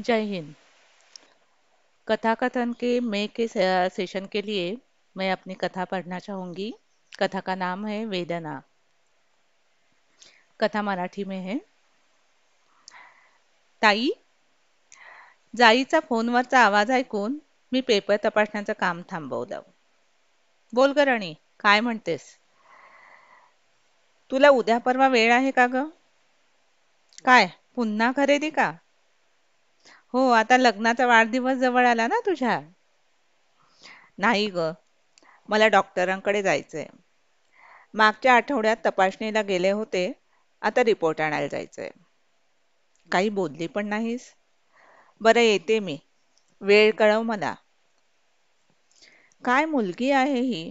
जय हिंद कथाकथन के मे के सेशन के लिए मैं अपनी कथा पढ़ना चाहूंगी कथा का नाम है वेदना कथा मराठी में है ताई जाईचा फोनवरचा आवाज ऐकून मी पेपर तपासण्याचं काम थांबवलं बोल गरणी काय म्हणतेस तुला उद्या परवा वेळ आहे का ग काय पुन्हा खरेदी का हो, आता लग्नाचा वाढदिवस जवळ आला ना तुझ्या? नाही ग मला डॉक्टरांकडे जायचंय. मागच्या आठवड्यात तपासणीला गेले होते, आता रिपोर्ट आणायला जायचंय. काही बोलली पण नाहीस? बरं येते मी. वेळ कळव मला. काय मुलगी आहे ही?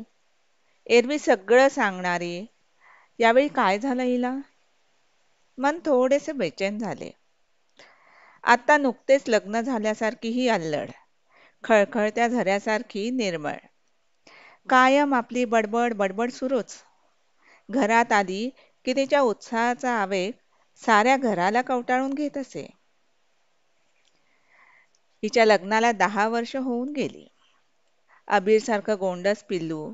एरवी सगळं सांगणारी. यावेळी काय झालं हिला? मन थोडेसे बेचैन झाले. आता नुकतेच लग्न झाल्यासारखी ही अल्लड खळखळत्या झऱ्यासारखी निर्मळ कायम आपली बडबड बडबड सुरूच घरात आली की तिच्या उत्साहाचा आवेग साऱ्या घराला कवटाळून घेत असे हिच्या लग्नाला दहा वर्ष होऊन गेली अबीर सारखं गोंडस पिल्लू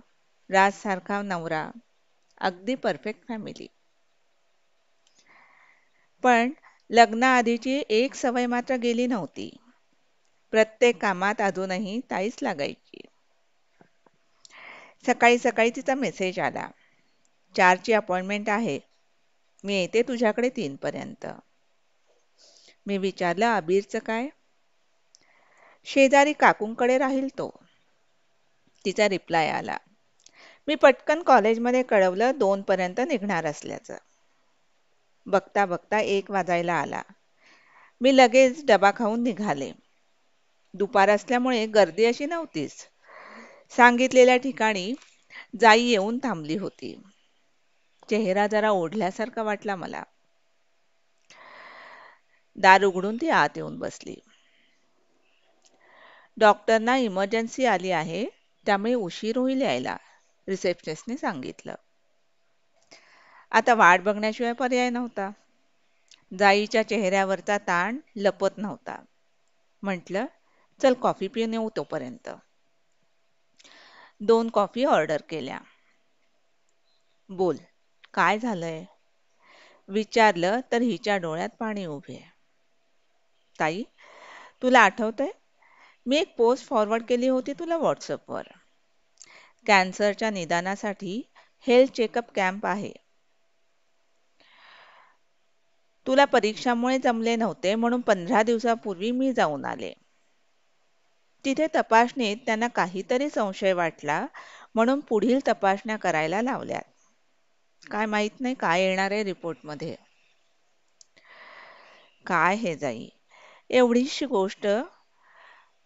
राज सारखा नवरा अगदी परफेक्ट फॅमिली पण लग्नाआधीची एक सवय मात्र गेली नव्हती प्रत्येक कामात अजूनही ताईच लागायची सकाळी सकाळी तिचा मेसेज आला चारची अपॉइंटमेंट आहे मी येते तुझ्याकडे तीनपर्यंत मी विचारलं आबीरचं काय शेजारी काकूंकडे राहील तो तिचा रिप्लाय आला मी पटकन कॉलेजमध्ये कळवलं दोनपर्यंत निघणार असल्याचं बघता बघता एक वाजायला आला मी लगेच डबा खाऊन निघाले दुपार असल्यामुळे गर्दी अशी नव्हतीच सांगितलेल्या ठिकाणी जाई येऊन थांबली होती चेहरा जरा ओढल्यासारखा वाटला मला दार उघडून ती आत येऊन बसली डॉक्टरना इमर्जन्सी आली आहे त्यामुळे उशीर होईल यायला रिसेप्शनिस्टने सांगितलं आता वाट बघण्याशिवाय पर्याय नव्हता जाईच्या चेहऱ्यावरचा ताण लपत नव्हता म्हटलं चल कॉफी पिऊन येऊ तोपर्यंत दोन कॉफी ऑर्डर केल्या बोल काय झालंय विचारलं तर हिच्या डोळ्यात पाणी उभे ताई तुला आठवतंय मी एक पोस्ट फॉरवर्ड केली होती तुला व्हॉट्सअपवर कॅन्सरच्या निदानासाठी हेल्थ चेकअप कॅम्प आहे तुला परीक्षामुळे जमले नव्हते म्हणून पंधरा दिवसापूर्वी मी जाऊन आले तिथे तपासणीत त्यांना काहीतरी संशय वाटला म्हणून पुढील तपासण्या करायला लावल्या काय माहित नाही काय येणार आहे रिपोर्टमध्ये काय हे जाई एवढीशी गोष्ट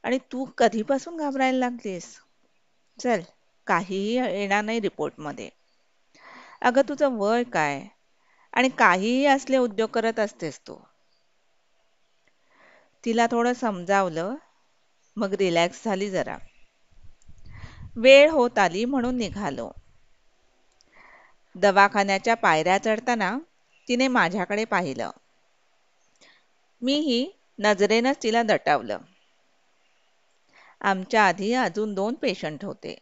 आणि तू कधीपासून घाबरायला लागलीस चल काहीही येणार नाही रिपोर्टमध्ये अगं तुझं वय काय आणि काहीही असले उद्योग करत असतेस तू तिला थोडं समजावलं मग रिलॅक्स झाली जरा वेळ होत आली म्हणून निघालो दवाखान्याच्या पायऱ्या चढताना तिने माझ्याकडे पाहिलं मीही नजरेनंच तिला दटावलं आमच्या आधी अजून दोन पेशंट होते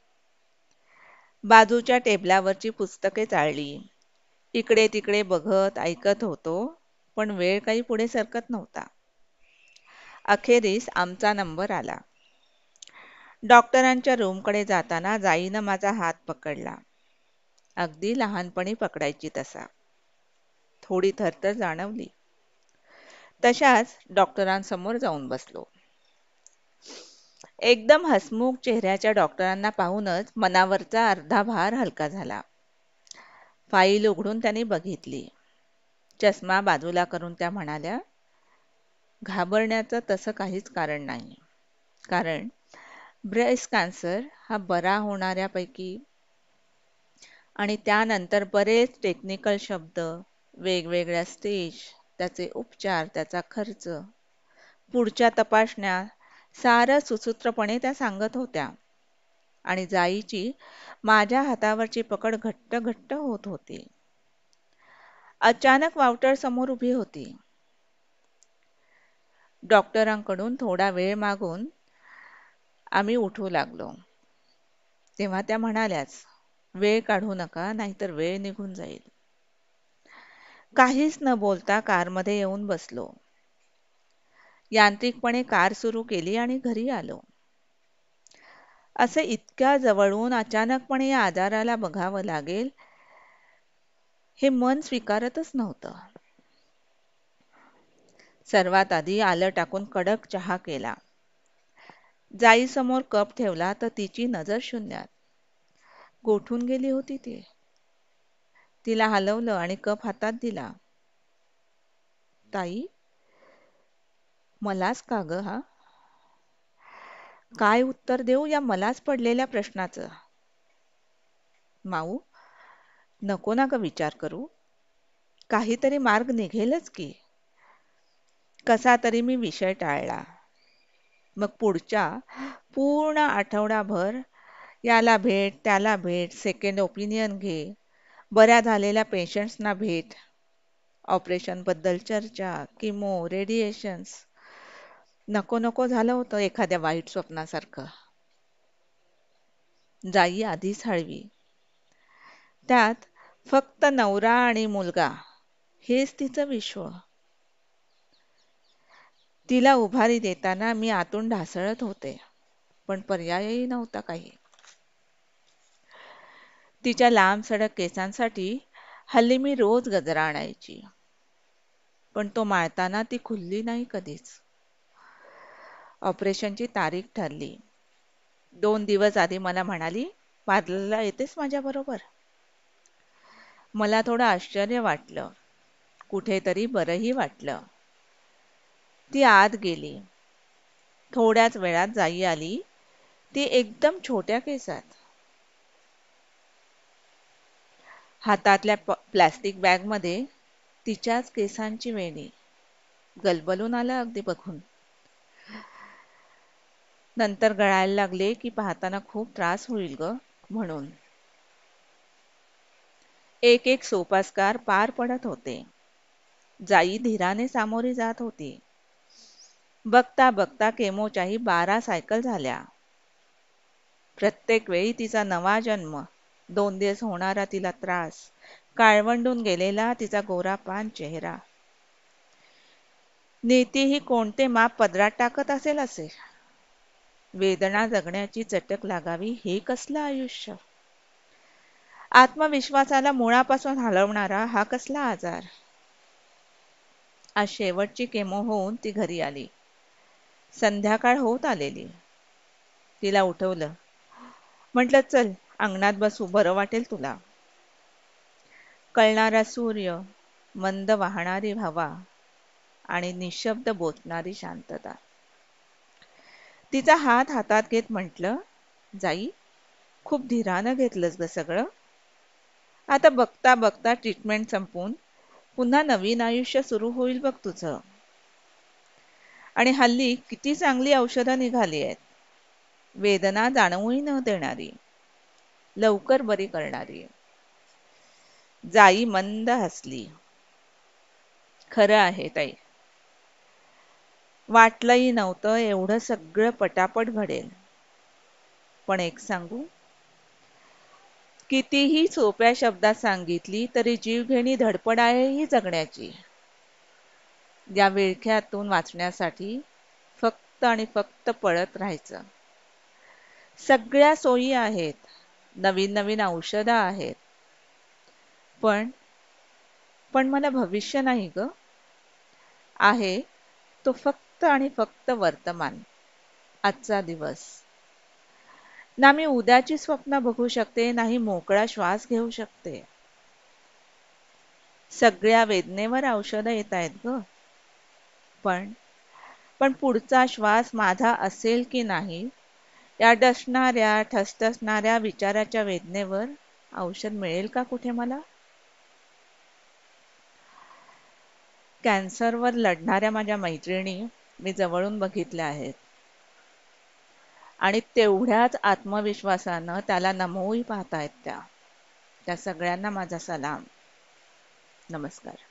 बाजूच्या टेबलावरची पुस्तके चाळली इकडे तिकडे बघत ऐकत होतो पण वेळ काही पुढे सरकत नव्हता अखेरीस आमचा नंबर आला डॉक्टरांच्या रूमकडे जाताना जाईनं माझा हात पकडला अगदी लहानपणी पकडायची तसा थोडी थरथर जाणवली तशाच डॉक्टरांसमोर जाऊन बसलो एकदम हसमुख चेहऱ्याच्या डॉक्टरांना पाहूनच मनावरचा अर्धा भार हलका झाला फाईल उघडून त्याने बघितली चष्मा बाजूला करून त्या म्हणाल्या घाबरण्याचं तसं काहीच कारण नाही कारण ब्रेस्ट कॅन्सर हा बरा होणाऱ्यापैकी आणि त्यानंतर बरेच टेक्निकल शब्द वेगवेगळ्या स्टेज त्याचे उपचार त्याचा खर्च पुढच्या तपासण्या सारं सुसूत्रपणे त्या सांगत होत्या आणि जाईची माझ्या हातावरची पकड घट्ट घट्ट होत होती अचानक वावटर समोर उभी होती डॉक्टरांकडून थोडा वेळ मागून आम्ही उठू लागलो तेव्हा त्या म्हणाल्याच वेळ काढू नका नाहीतर वेळ निघून जाईल काहीच न बोलता कारमध्ये येऊन बसलो यांत्रिकपणे कार सुरू केली आणि घरी आलो असं इतक्या जवळून अचानकपणे या आजाराला बघावं लागेल हे मन स्वीकारतच नव्हतं सर्वात आधी आलं टाकून कडक चहा केला जाई समोर कप ठेवला तर तिची नजर शून्यात गोठून गेली होती ती तिला हलवलं आणि कप हातात दिला ताई मलाच का ग हा काय उत्तर देऊ या मलाच पडलेल्या प्रश्नाचं माऊ नको ना ग विचार करू काहीतरी मार्ग निघेलच की कसा तरी मी विषय टाळला मग पुढच्या पूर्ण आठवडाभर याला भेट त्याला भेट सेकंड ओपिनियन घे बऱ्या झालेल्या पेशंट्सना भेट ऑपरेशनबद्दल चर्चा किमो रेडिएशन्स नको नको झालं होतं एखाद्या वाईट स्वप्नासारखं जाई आधीच हळवी त्यात फक्त नवरा आणि मुलगा हेच तिचं विश्व तिला उभारी देताना मी आतून ढासळत होते पण पर्यायही नव्हता काही तिच्या लांब सडक केसांसाठी हल्ली मी रोज गजरा आणायची पण तो माळताना ती खुलली नाही कधीच ऑपरेशनची तारीख ठरली दोन दिवस आधी मला म्हणाली पार्लरला येतेस बरोबर. मला थोडं आश्चर्य वाटलं कुठेतरी बरंही वाटलं ती आत गेली थोड्याच वेळात जाई आली ती एकदम छोट्या केसात हातातल्या प्लॅस्टिक मध्ये तिच्याच केसांची वेणी गलबलून आला अगदी बघून नंतर गळायला लागले की पाहताना खूप त्रास होईल ग म्हणून एक एक सोपास्कार पार पडत होते जाई धीराने सामोरी जात होती बघता बघता केमोच्याही बारा सायकल झाल्या प्रत्येक वेळी तिचा नवा जन्म दोन दिवस होणारा तिला त्रास काळवंडून गेलेला तिचा गोरा पान चेहरा नीती ही कोणते माप पदरात टाकत असेल असे वेदना जगण्याची चटक लागावी हे कसलं आयुष्य आत्मविश्वासाला मुळापासून हलवणारा हा कसला आजार आज शेवटची केमो होऊन ती घरी आली संध्याकाळ होत आलेली तिला उठवलं म्हटलं चल अंगणात बसू बरं वाटेल तुला कळणारा सूर्य मंद वाहणारी हवा आणि निशब्द बोचणारी शांतता तिचा हात हातात घेत म्हटलं जाई खूप धीरानं घेतलंच ग सगळं आता बघता बघता ट्रीटमेंट संपून पुन्हा नवीन आयुष्य सुरू होईल बघ तुझं आणि हल्ली किती चांगली औषधं निघाली आहेत वेदना जाणवूही न देणारी लवकर बरी करणारी जाई मंद हसली खरं आहे ताई वाटलंही नव्हतं एवढं सगळं पटापट घडेल पण एक सांगू कितीही सोप्या शब्दात सांगितली तरी जीवघेणी धडपड आहे ही जगण्याची या विळख्यातून वाचण्यासाठी फक्त आणि फक्त पळत राहायचं सगळ्या सोयी आहेत नवीन नवीन औषधं आहेत पण पण मला भविष्य नाही ग आहे तो फक्त फक्त आणि फक्त वर्तमान आजचा दिवस ना मी उद्याची स्वप्न बघू शकते नाही मोकळा श्वास घेऊ शकते सगळ्या वेदनेवर औषध येत आहेत ग पण पण पुढचा श्वास माझा असेल की नाही या डसणाऱ्या ठसठसणाऱ्या विचाराच्या वेदनेवर औषध मिळेल का कुठे मला कॅन्सरवर लढणाऱ्या माझ्या मैत्रिणी मी जवळून बघितल्या आहेत आणि तेवढ्याच आत्मविश्वासानं त्याला नमोही पाहतायत त्या त्या सगळ्यांना माझा सलाम नमस्कार